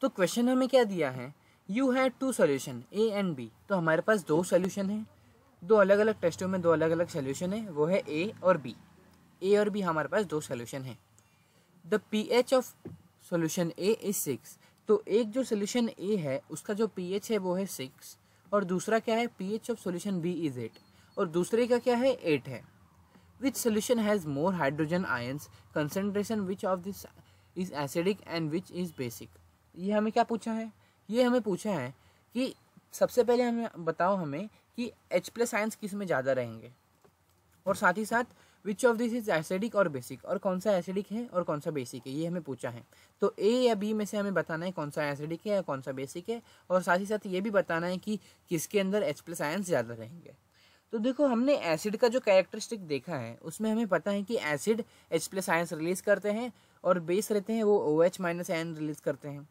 तो क्वेश्चन हमें क्या दिया है you had two solution A and B तो हमारे पास दो सोल्यूशन हैं दो अलग अलग टेस्टों में दो अलग अलग सोल्यूशन है वो है ए और बी ए और बी हमारे पास दो सोल्यूशन हैं the P H of solution A is six तो एक जो सोल्यूशन ए है उसका जो पी एच है वो है सिक्स और दूसरा क्या है P H of solution B is eight और दूसरे का क्या है एट है which solution has more hydrogen ions concentration which of this is acidic and which is basic ये हमें क्या पूछा है ये हमें पूछा है कि सबसे पहले हमें बताओ हमें कि एच प्लस आयंस किस में ज़्यादा रहेंगे और साथ ही साथ which of this is acidic और बेसिक और कौन सा एसिडिक है और कौन सा बेसिक है ये हमें पूछा है तो ए या बी में से हमें बताना है कौन सा एसिडिक है या कौन सा बेसिक है और साथ ही साथ ये भी बताना है कि किसके अंदर एच प्लस आयंस ज़्यादा रहेंगे तो देखो हमने एसिड का जो कैरेक्टरिस्टिक देखा है उसमें हमें पता है कि acid H plus ions release करते हैं और बेस रहते हैं वो O H minus ion release करते हैं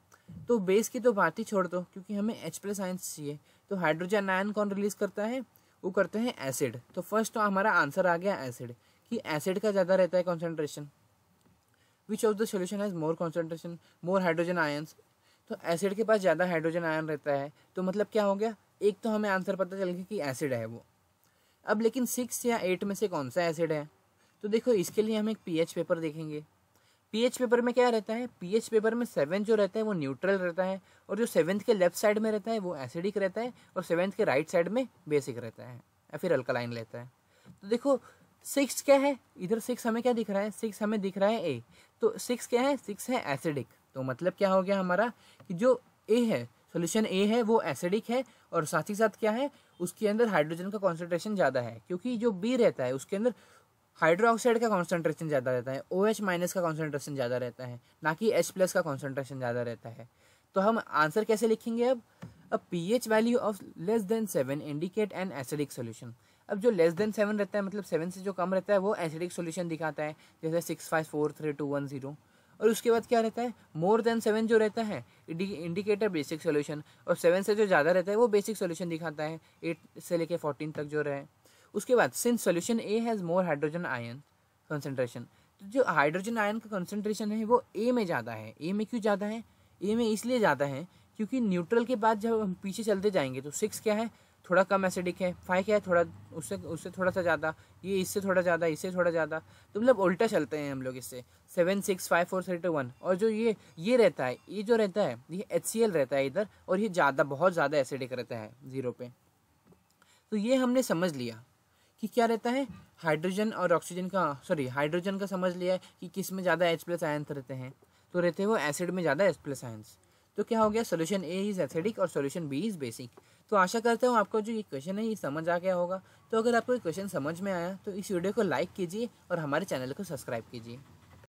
तो बेस की तो बात ही छोड़ दो क्योंकि हमें एच प्लस आयंस चाहिए तो हाइड्रोजन आयन कौन रिलीज करता है वो करते हैं एसिड तो फर्स्ट तो हमारा आंसर आ गया एसिड कि एसिड का ज़्यादा रहता है concentration which of the solution has more concentration more hydrogen ions तो एसिड के पास ज़्यादा हाइड्रोजन आयन रहता है तो मतलब क्या हो गया एक तो हमें आंसर पता चल गया कि एसिड है वो अब लेकिन सिक्स या एट में से कौन सा एसिड है तो देखो इसके लिए हम एक पीएच पेपर देखेंगे पीएच पेपर में क्या रहता है पीएच पेपर में सेवन जो रहता है वो न्यूट्रल रहता है और जो सेवन्थ के लेफ्ट साइड में रहता है वो एसिडिक रहता है और सेवन्थ के राइट साइड में बेसिक रहता है या फिर लाइन रहता है तो देखो सिक्स क्या है इधर सिक्स हमें क्या दिख रहा है सिक्स हमें दिख रहा है ए तो सिक्स क्या है सिक्स है एसिडिक तो मतलब क्या हो गया हमारा कि जो ए है सोल्यूशन ए है वो एसिडिक है और साथ ही साथ क्या है उसके अंदर हाइड्रोजन का कॉन्सेंट्रेशन ज़्यादा है क्योंकि जो बी रहता है उसके अंदर हाइड्रोक्साइड का कॉन्सेंट्रेशन ज़्यादा रहता है ओ एच माइनस का कॉन्सेंट्रेशन ज़्यादा रहता है ना कि एच प्लस का कॉन्सेंट्रेशन ज़्यादा रहता है तो हम आंसर कैसे लिखेंगे अब अब P H value of less than seven indicate an acidic solution अब जो लेस देन सेवन रहता है मतलब सेवन से जो कम रहता है वो एसिडिक सोल्यूशन दिखाता है जैसे six five four three two one zero और उसके बाद क्या रहता है मोर देन सेवन जो रहता है इंडिकेटर बेसिक सोल्यूशन और सेवन से जो ज़्यादा रहता है वो बेसिक सोल्यूशन दिखाता है एट से लेके फोर्टीन तक जो रहे उसके बाद since solution A has more hydrogen ion concentration तो जो हाइड्रोजन आयन का कंसनट्रेशन है वो ए में ज़्यादा है ए में क्यों ज़्यादा है ए में इसलिए ज़्यादा है क्योंकि न्यूट्रल के बाद जब हम पीछे चलते जाएंगे तो सिक्स क्या है थोड़ा कम एसिडिक है फाइव क्या है थोड़ा उससे उससे थोड़ा सा ज़्यादा ये इससे थोड़ा ज़्यादा इससे थोड़ा ज़्यादा तो मतलब उल्टा चलते हैं हम लोग इससे seven six five four three two one और जो ये ये रहता है ये जो रहता है ये एच रहता है इधर और ये ज़्यादा बहुत ज़्यादा एसिडिक रहता है ज़ीरो पे तो ये हमने समझ लिया कि क्या रहता है हाइड्रोजन और ऑक्सीजन का सॉरी हाइड्रोजन का समझ लिया है कि किस में ज़्यादा एच प्लस आयंस रहते हैं तो रहते हैं वो एसिड में ज़्यादा एच प्लस आयंस तो क्या हो गया सोल्यूशन ए इज़ एसिडिक और सोल्यूशन बी इज़ बेसिक तो आशा करता हूँ आपको जो ये क्वेश्चन है ये समझ आ गया होगा तो अगर आपको ये क्वेश्चन समझ में आया तो इस वीडियो को लाइक कीजिए और हमारे चैनल को सब्सक्राइब कीजिए